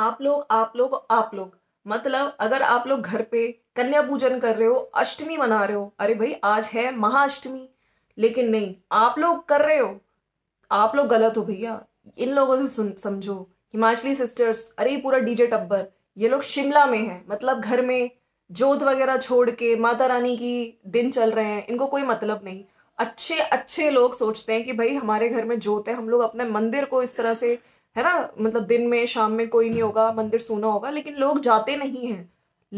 आप लोग आप लोग आप लोग मतलब अगर आप लोग घर पे कन्या पूजन कर रहे हो अष्टमी मना रहे हो अरे भाई आज है महाअष्टमी लेकिन नहीं आप लोग कर रहे हो आप लोग गलत हो भैया इन लोगों से सुन समझो हिमाचली सिस्टर्स अरे पूरा डीजे टब्बर ये लोग शिमला में हैं मतलब घर में जोत वगैरह छोड़ के माता रानी की दिन चल रहे हैं इनको कोई मतलब नहीं अच्छे अच्छे लोग सोचते हैं कि भाई हमारे घर में जोत है हम लोग अपने मंदिर को इस तरह से है ना मतलब दिन में शाम में कोई नहीं हम्म। होगा मंदिर सोना होगा लेकिन लोग जाते नहीं हैं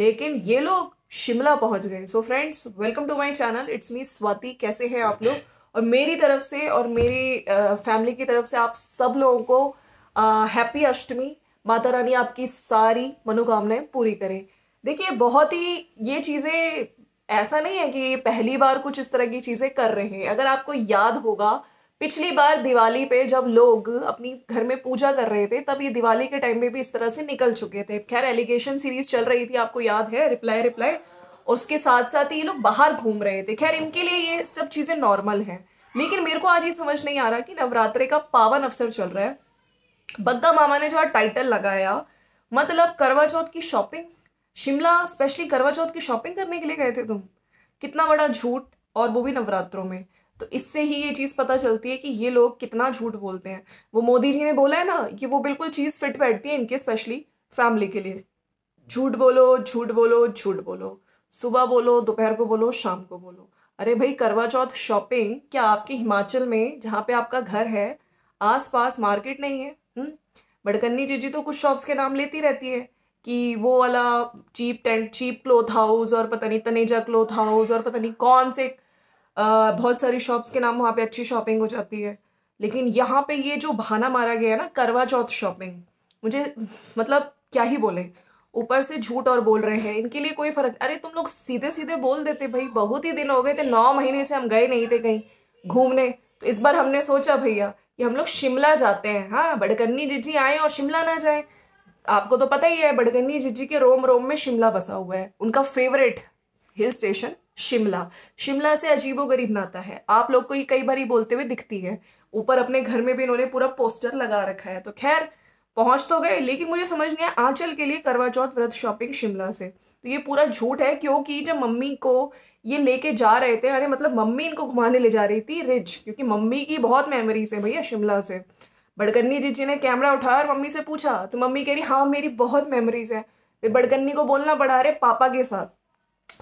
लेकिन ये लोग शिमला पहुंच गए so friends welcome to my channel it's me Swati कैसे हैं आप लोग अच्छा। और मेरी तरफ से और मेरी फैमिली की तरफ से आप सब लोगों को हैप्पी अष्टमी माता रानी आपकी सारी मनोकामनाएं पूरी करें देखिए बहुत ही ये चीज़ें ऐसा नहीं है कि पहली बार कुछ इस तरह की चीज़ें कर रहे हैं अगर आपको याद होगा पिछली बार दिवाली पे जब लोग अपनी घर में पूजा कर रहे थे तब ये दिवाली के टाइम में भी इस तरह से निकल चुके थे खैर एलिगेशन सीरीज चल रही थी आपको याद है रिप्लाई रिप्लाई और उसके साथ साथ ये लोग बाहर घूम रहे थे खैर इनके लिए ये सब चीज़ें नॉर्मल हैं लेकिन मेरे को आज ये समझ नहीं आ रहा कि नवरात्रे का पावन अवसर चल रहा है बग्गा मामा ने जो आज टाइटल लगाया मतलब करवा चौथ की शॉपिंग शिमला स्पेशली करवा चौथ की शॉपिंग करने के लिए गए थे तुम कितना बड़ा झूठ और वो भी नवरात्रों में तो इससे ही ये चीज़ पता चलती है कि ये लोग कितना झूठ बोलते हैं वो मोदी जी ने बोला है ना कि वो बिल्कुल चीज़ फिट बैठती है इनके स्पेशली फैमिली के लिए झूठ बोलो झूठ बोलो झूठ बोलो सुबह बोलो दोपहर को बोलो शाम को बोलो अरे भाई करवा चौथ शॉपिंग क्या आपके हिमाचल में जहाँ पे आपका घर है आसपास मार्केट नहीं है बड़कन्नी हम्म? जी जी तो कुछ शॉप्स के नाम लेती रहती है कि वो वाला cheap tent cheap cloth house और पता नहीं तनेजा क्लोथ हाउस और पता नहीं कौन से बहुत सारी शॉप्स के नाम वहाँ पे अच्छी शॉपिंग हो जाती है लेकिन यहाँ पे ये जो बहाना मारा गया है ना करवा चौथ शॉपिंग मुझे मतलब क्या ही बोले ऊपर से झूठ और बोल रहे हैं इनके लिए कोई फर्क अरे तुम लोग सीधे सीधे बोल देते भाई बहुत ही दिन हो गए थे नौ महीने से हम गए नहीं थे कहीं घूमने तो इस बार हमने सोचा भैया कि हम लोग शिमला जाते हैं हाँ बड़कन्नी जिजी आए और शिमला ना जाए आपको तो पता ही है बड़कन्नी जिजी के रोम रोम में शिमला बसा हुआ है उनका favourite hill station Shimla Shimla से अजीबो गरीब नाता है आप लोग को ये कई बार ही बोलते हुए दिखती है ऊपर अपने घर में भी इन्होंने पूरा पोस्टर लगा रखा है तो खैर पहुंच तो गए लेकिन मुझे समझ नहीं आया आंचल के लिए करवा चौथ व्रत शॉपिंग शिमला से तो ये पूरा झूठ है क्योंकि जब मम्मी को ये लेके जा रहे थे अरे मतलब मम्मी इनको घुमाने ले जा रही थी रिज क्योंकि मम्मी की बहुत मेमोरीज है भैया शिमला से बड़कन्नी जी जी ने कैमरा उठाया और मम्मी से पूछा तो मम्मी कह रही हाँ मेरी बहुत मेमोरीज है फिर बड़कन्नी को बोलना पड़ा अरे पापा के साथ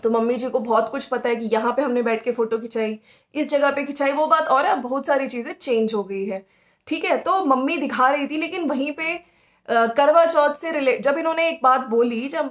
तो मम्मी जी को बहुत कुछ पता है कि यहाँ पे हमने बैठ के फ़ोटो खिंचाई इस जगह पे खिंचाई वो बात और है बहुत सारी चीज़ें चेंज हो गई है ठीक है तो मम्मी दिखा रही थी लेकिन वहीं पे करवा चौथ से रिलेट जब इन्होंने एक बात बोली जब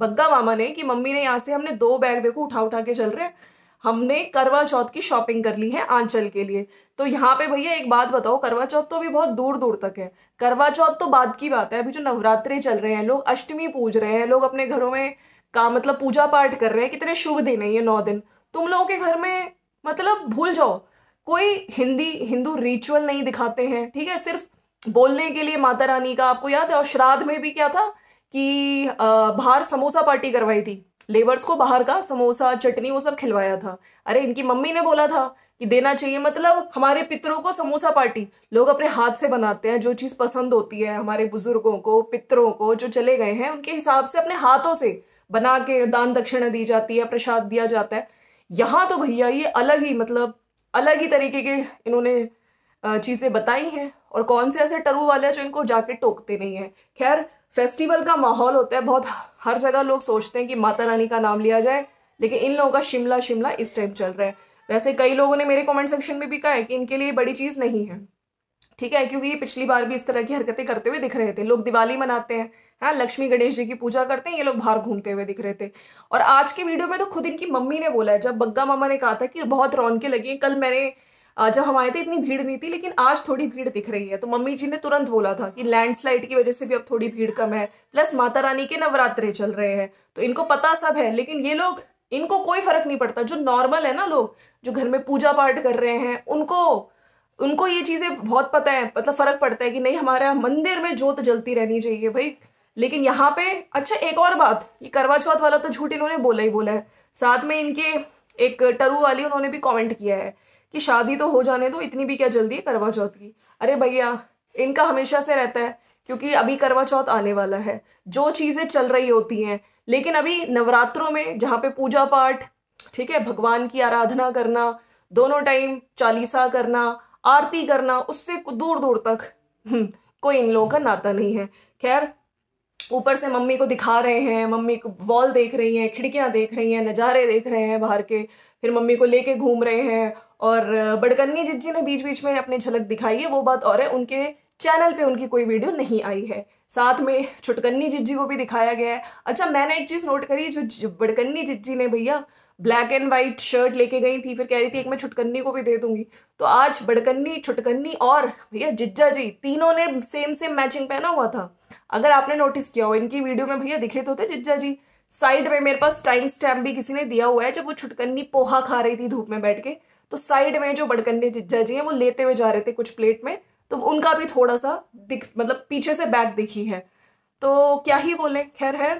बग्गा मामा ने कि मम्मी ने यहाँ से हमने दो बैग देखो उठा उठा के चल रहे हैं हमने करवा चौथ की शॉपिंग कर ली है आंचल के लिए तो यहाँ पे भैया एक बात बताओ करवा चौथ तो अभी बहुत दूर दूर तक है करवा चौथ तो बाद की बात है अभी जो नवरात्रे चल रहे हैं लोग अष्टमी पूज रहे हैं लोग अपने घरों में का मतलब पूजा पाठ कर रहे हैं कितने शुभ दिन है ये नौ दिन तुम लोगों के घर में मतलब भूल जाओ कोई हिंदी हिंदू रिचुअल नहीं दिखाते हैं ठीक है सिर्फ बोलने के लिए माता रानी का आपको याद है और श्राद्ध में भी क्या था कि बाहर समोसा पार्टी करवाई थी लेबर्स को बाहर का समोसा चटनी वो सब खिलवाया था अरे इनकी मम्मी ने बोला था कि देना चाहिए मतलब हमारे पितरों को समोसा पार्टी लोग अपने हाथ से बनाते हैं जो चीज़ पसंद होती है हमारे बुजुर्गों को पितरों को जो चले गए हैं उनके हिसाब से अपने हाथों से बना के दान दक्षिणा दी जाती है प्रसाद दिया जाता है यहाँ तो भैया ये अलग ही मतलब अलग ही तरीके के इन्होंने चीज़ें बताई हैं और कौन से ऐसे टरू वाले हैं जो इनको जाके टोकते नहीं हैं खैर फेस्टिवल का माहौल होता है बहुत हर जगह लोग सोचते हैं कि माता रानी का नाम लिया जाए लेकिन इन लोगों का शिमला शिमला इस टाइम चल रहा है वैसे कई लोगों ने मेरे कमेंट सेक्शन में भी कहा है कि इनके लिए बड़ी चीज़ नहीं है ठीक है क्योंकि ये पिछली बार भी इस तरह की हरकतें करते हुए दिख रहे थे लोग दिवाली मनाते हैं हाँ लक्ष्मी गणेश जी की पूजा करते हैं ये लोग बाहर घूमते हुए दिख रहे थे और आज की वीडियो में तो खुद इनकी मम्मी ने बोला है जब बग्गा मामा ने कहा था कि बहुत रौनके लगी कल मैंने जब हम आए थे इतनी भीड़ नहीं थी लेकिन आज थोड़ी भीड़ दिख रही है तो मम्मी जी ने तुरंत बोला था कि लैंडस्लाइड की वजह से भी अब थोड़ी भीड़ कम है प्लस माता रानी के नवरात्रे चल रहे हैं तो इनको पता सब है लेकिन ये लोग इनको कोई फर्क नहीं पड़ता जो नॉर्मल है ना लोग जो घर में पूजा पाठ कर रहे हैं उनको उनको ये चीज़ें बहुत पता है मतलब फ़र्क पड़ता है कि नहीं हमारे मंदिर में जोत जलती रहनी चाहिए भाई लेकिन यहाँ पे अच्छा एक और बात ये करवा चौथ वाला तो झूठ इन्होंने बोला ही बोला है साथ में इनके एक टरू वाली उन्होंने भी कमेंट किया है कि शादी तो हो जाने दो इतनी भी क्या जल्दी है करवा चौथ की अरे भैया इनका हमेशा से रहता है क्योंकि अभी करवा चौथ आने वाला है जो चीज़ें चल रही होती हैं लेकिन अभी नवरात्रों में जहाँ पे पूजा पाठ ठीक है भगवान की आराधना करना दोनों टाइम चालीसा करना आरती करना उससे दूर दूर तक हम्म, कोई इन लोगों का नाता नहीं है खैर ऊपर से मम्मी को दिखा रहे हैं मम्मी को वॉल देख रही हैं खिड़कियां देख रही हैं नज़ारे देख रहे हैं बाहर के फिर मम्मी को लेके घूम रहे हैं और बड़कन्नी जिज्जी ने बीच बीच में अपनी झलक दिखाई है वो बात और है उनके चैनल पे उनकी कोई वीडियो नहीं आई है साथ में छुटकन्नी जिज्जी को भी दिखाया गया है अच्छा मैंने एक चीज़ नोट करी जो बड़कन्नी जिज्जी ने भैया ब्लैक एंड वाइट शर्ट लेके गई थी फिर कह रही थी एक मैं छुटकन्नी को भी दे दूंगी तो आज बड़कन्नी छुटकन्नी और भैया जिज्जा जी तीनों ने सेम सेम मैचिंग पहना हुआ था अगर आपने नोटिस किया हो इनकी वीडियो में भैया दिखे तो थे जिज्जा जी साइड में मेरे पास टाइम स्टैम्प भी किसी ने दिया हुआ है जब वो छुटकन्नी पोहा खा रही थी धूप में बैठ के तो साइड में जो बड़कन्नी जिज्जा जी हैं वो लेते हुए जा रहे थे कुछ प्लेट में तो उनका भी थोड़ा सा दिख मतलब पीछे से बैक दिखी है तो क्या ही बोले खैर है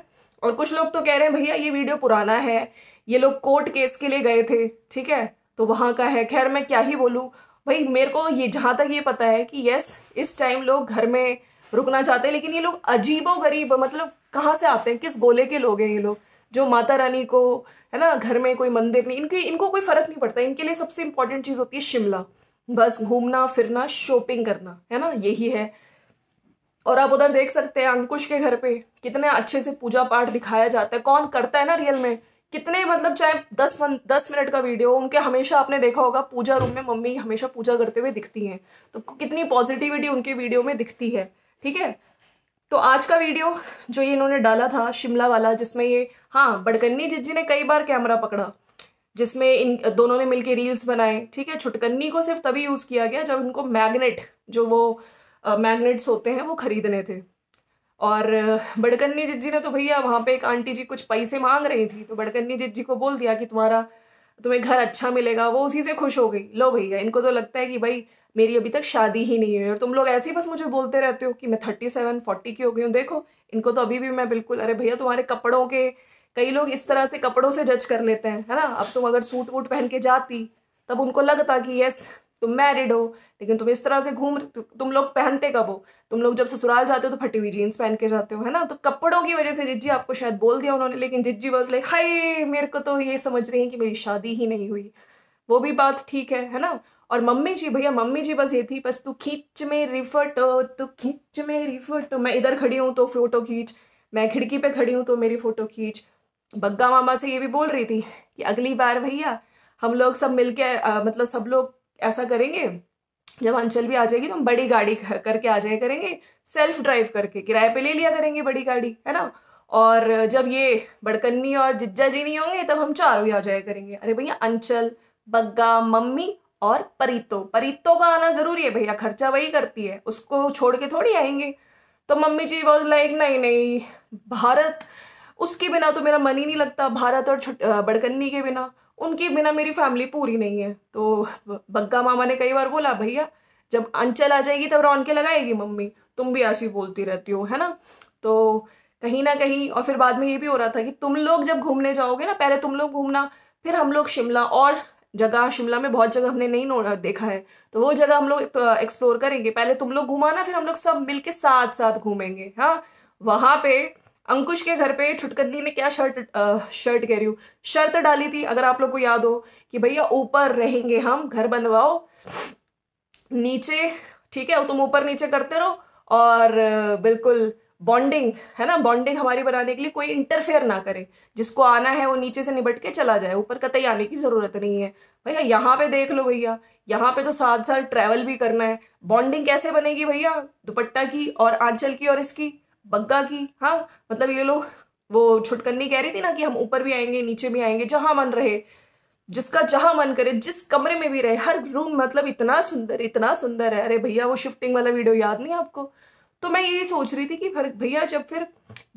और कुछ लोग तो कह रहे हैं भैया ये वीडियो पुराना है ये लोग कोर्ट केस के लिए गए थे ठीक है तो वहाँ का है खैर मैं क्या ही बोलूँ भाई मेरे को ये जहाँ तक ये पता है कि यस इस टाइम लोग घर में रुकना चाहते हैं लेकिन ये लोग अजीबो गरीब मतलब कहाँ से आते हैं किस गोले के लोग हैं ये लोग जो माता रानी को है ना घर में कोई मंदिर नहीं इनके इनको कोई फ़र्क नहीं पड़ता इनके लिए सबसे इंपॉर्टेंट चीज़ होती है शिमला बस घूमना फिरना शॉपिंग करना है ना यही है और आप उधर देख सकते हैं अंकुश के घर पे कितने अच्छे से पूजा पाठ दिखाया जाता है कौन करता है ना रियल में कितने मतलब चाहे दस मन, दस मिनट का वीडियो उनके हमेशा आपने देखा होगा पूजा रूम में मम्मी हमेशा पूजा करते हुए दिखती हैं तो कितनी पॉजिटिविटी उनके वीडियो में दिखती है ठीक है तो आज का वीडियो जो ये इन्होंने डाला था शिमला वाला जिसमें ये हाँ बड़कन्नी जिज्जी ने कई बार कैमरा पकड़ा जिसमें इन दोनों ने मिलके रील्स बनाए ठीक है छुटकन्नी को सिर्फ तभी यूज़ किया गया जब इनको मैग्नेट जो वो मैग्नेट्स होते हैं वो खरीदने थे और बड़कन्नी जिज्जी ने तो भैया वहाँ पे एक आंटी जी कुछ पैसे मांग रही थी तो बड़कन्नी जिज्जी को बोल दिया कि तुम्हारा तुम्हें घर अच्छा मिलेगा वो उसी से खुश हो गई लो भैया इनको तो लगता है कि भाई मेरी अभी तक शादी ही नहीं हुई और तुम लोग ऐसे ही बस मुझे बोलते रहते हो कि मैं थर्टी सेवन फोर्टी की हो गई हूँ देखो इनको तो अभी भी मैं बिल्कुल अरे भैया तुम्हारे कपड़ों के कई लोग इस तरह से कपड़ों से जज कर लेते हैं है ना अब तुम अगर सूट वूट पहन के जाती तब उनको लगता कि यस तुम मैरिड हो लेकिन तुम इस तरह से घूम तुम लोग पहनते कब हो तुम लोग जब ससुराल जाते हो तो फटी हुई जीन्स पहन के जाते हो है ना तो कपड़ों की वजह से जिज्जी आपको शायद बोल दिया उन्होंने लेकिन जिज्जी वॉज लाइक हाय मेरे को तो ये समझ रही है कि मेरी शादी ही नहीं हुई वो भी बात ठीक है है ना और मम्मी जी भैया मम्मी जी बस ये थी बस तू खींच में रिफट तू खींच में रिफट मैं इधर खड़ी हूँ तो फोटो खींच मैं खिड़की पे खड़ी हूँ तो मेरी फोटो खींच बग्गा मामा से ये भी बोल रही थी कि अगली बार भैया हम लोग सब मिलके आ, मतलब सब लोग ऐसा करेंगे जब अंचल भी आ जाएगी तो हम बड़ी गाड़ी करके आ जाया करेंगे सेल्फ ड्राइव करके किराए पे ले लिया करेंगे बड़ी गाड़ी है ना और जब ये बड़कन्नी और जिज्जा जी नहीं होंगे तब हम चारों ही आ जाया करेंगे अरे भैया अंचल बग्गा मम्मी और परीतो परितो का आना जरूरी है भैया खर्चा वही करती है उसको छोड़ के थोड़ी आएंगे तो मम्मी जी वॉज लाइक नहीं नहीं भारत उसके बिना तो मेरा मन ही नहीं लगता भारत और बड़कन्नी के बिना उनके बिना मेरी फैमिली पूरी नहीं है तो बग्गा मामा ने कई बार बोला भैया जब अंचल आ जाएगी तब रौनके लगाएगी मम्मी तुम भी ऐसी बोलती रहती हो है ना तो कहीं ना कहीं और फिर बाद में ये भी हो रहा था कि तुम लोग जब घूमने जाओगे ना पहले तुम लोग घूमना फिर हम लोग शिमला और जगह शिमला में बहुत जगह हमने नहीं देखा है तो वो जगह हम लोग तो एक्सप्लोर करेंगे पहले तुम लोग घुमाना फिर हम लोग सब मिल के साथ साथ घूमेंगे हाँ वहाँ पे अंकुश के घर पे छुटकली ने क्या शर्ट आ, शर्ट कह रही हूँ शर्त डाली थी अगर आप लोग को याद हो कि भैया ऊपर रहेंगे हम घर बनवाओ नीचे ठीक है तुम ऊपर नीचे करते रहो और बिल्कुल बॉन्डिंग है ना बॉन्डिंग हमारी बनाने के लिए कोई इंटरफेयर ना करे जिसको आना है वो नीचे से निबट के चला जाए ऊपर कतई आने की ज़रूरत नहीं है भैया यहाँ पे देख लो भैया यहाँ पे तो साथ साथ ट्रैवल भी करना है बॉन्डिंग कैसे बनेगी भैया दुपट्टा की और आंचल की और इसकी बग्गा की हाँ मतलब ये लोग वो छुटकन्नी कह रही थी ना कि हम ऊपर भी आएंगे नीचे भी आएंगे जहाँ मन रहे जिसका जहाँ मन करे जिस कमरे में भी रहे हर रूम मतलब इतना सुंदर इतना सुंदर है अरे भैया वो शिफ्टिंग वाला वीडियो याद नहीं आपको तो मैं यही सोच रही थी कि फिर भैया जब फिर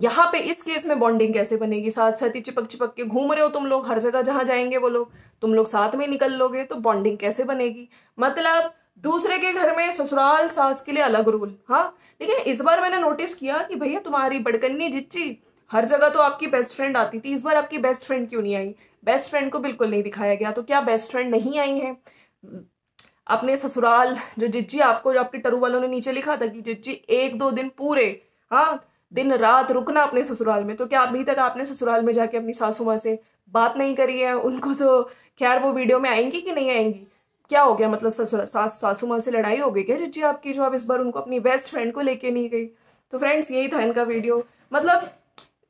यहाँ पे इस केस में बॉन्डिंग कैसे बनेगी साथ साथ ही चिपक चिपक के घूम रहे हो तुम लोग हर जगह जहाँ जाएंगे वो लोग तुम लोग साथ में निकल लोगे तो बॉन्डिंग कैसे बनेगी मतलब दूसरे के घर में ससुराल सास के लिए अलग रूल हाँ लेकिन इस बार मैंने नोटिस किया कि भैया तुम्हारी बड़कन्नी जिच्ची हर जगह तो आपकी बेस्ट फ्रेंड आती थी इस बार आपकी बेस्ट फ्रेंड क्यों नहीं आई बेस्ट फ्रेंड को बिल्कुल नहीं दिखाया गया तो क्या बेस्ट फ्रेंड नहीं आई है अपने ससुराल जो जिज्जी आपको जो आपके टरू वालों ने नीचे लिखा था कि जिज्जी एक दो दिन पूरे हाँ दिन रात रुकना अपने ससुराल में तो क्या अभी तक आपने ससुराल में जाके अपनी सासू माँ से बात नहीं करी है उनको तो खैर वो वीडियो में आएंगी कि नहीं आएंगी क्या हो गया मतलब ससुरा सास सासू माँ से लड़ाई हो गई क्या जिज्जी आपकी जो आप इस बार उनको अपनी बेस्ट फ्रेंड को लेके नहीं गई तो फ्रेंड्स यही था इनका वीडियो मतलब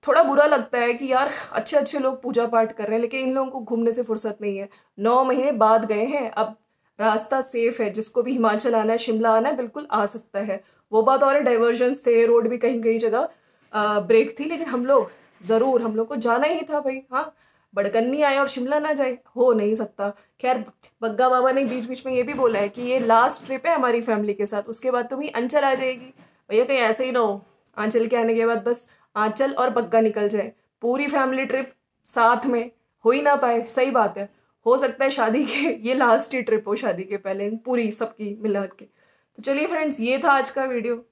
थोड़ा बुरा लगता है कि यार अच्छे अच्छे लोग पूजा पाठ कर रहे हैं लेकिन इन लोगों को घूमने से फुर्सत नहीं है नौ महीने बाद गए हैं अब रास्ता सेफ है जिसको भी हिमाचल आना है शिमला आना है बिल्कुल आ सकता है वो बात और डाइवर्जन्स थे रोड भी कहीं कहीं जगह ब्रेक थी लेकिन हम लोग ज़रूर हम लोग को जाना ही था भाई हाँ बड़कन्नी आए और शिमला ना जाए हो नहीं सकता खैर बग्गा बाबा ने बीच बीच में ये भी बोला है कि ये लास्ट ट्रिप है हमारी फैमिली के साथ उसके बाद तुम्हें तो अंचल आ जाएगी भैया कहीं ऐसे ही ना हो आंचल के आने के बाद बस आंचल और बग्गा निकल जाए पूरी फैमिली ट्रिप साथ में हो ही ना पाए सही बात है हो सकता है शादी के ये लास्ट ही ट्रिप हो शादी के पहले पूरी सबकी मिला के तो चलिए फ्रेंड्स ये था आज का वीडियो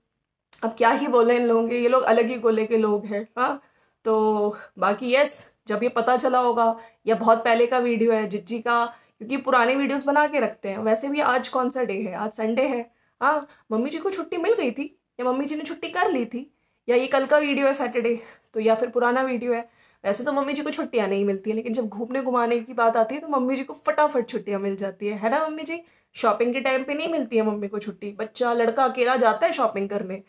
अब क्या ही बोले इन लोगों के ये लोग अलग ही गोले के लोग हैं हाँ तो बाकी यस जब ये पता चला होगा या बहुत पहले का वीडियो है जिज्जी का क्योंकि पुराने वीडियोस बना के रखते हैं वैसे भी आज कौन सा डे है आज संडे है हाँ मम्मी जी को छुट्टी मिल गई थी या मम्मी जी ने छुट्टी कर ली थी या ये कल का वीडियो है सैटरडे तो या फिर पुराना वीडियो है वैसे तो मम्मी जी को छुट्टियाँ नहीं मिलती हैं लेकिन जब घूमने घुमाने की बात आती है तो मम्मी जी को फटाफट छुट्टियाँ मिल जाती है है ना मम्मी जी शॉपिंग के टाइम पे नहीं मिलती है मम्मी को छुट्टी बच्चा लड़का अकेला जाता है शॉपिंग करने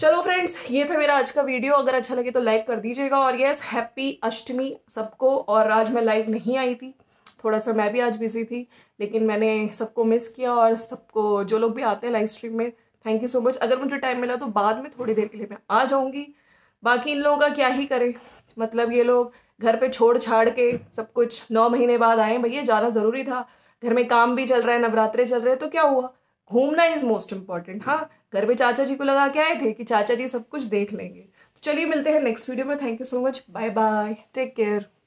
चलो फ्रेंड्स ये था मेरा आज का वीडियो अगर अच्छा लगे तो लाइक कर दीजिएगा और यस हैप्पी अष्टमी सबको और आज मैं लाइव नहीं आई थी थोड़ा सा मैं भी आज बिजी थी लेकिन मैंने सबको मिस किया और सबको जो लोग भी आते हैं लाइव स्ट्रीम में थैंक यू सो मच अगर मुझे टाइम मिला तो बाद में थोड़ी देर के लिए मैं आ जाऊँगी बाकी इन लोगों का क्या ही करें मतलब ये लोग घर पर छोड़ छाड़ के सब कुछ नौ महीने बाद आए भैया जाना ज़रूरी था घर में काम भी चल रहा है नवरात्रे चल रहे हैं तो क्या हुआ घूमना इज मोस्ट इंपॉर्टेंट हाँ घर में चाचा जी को लगा के आए थे कि चाचा जी सब कुछ देख लेंगे तो चलिए मिलते हैं नेक्स्ट वीडियो में thank you so much bye bye take care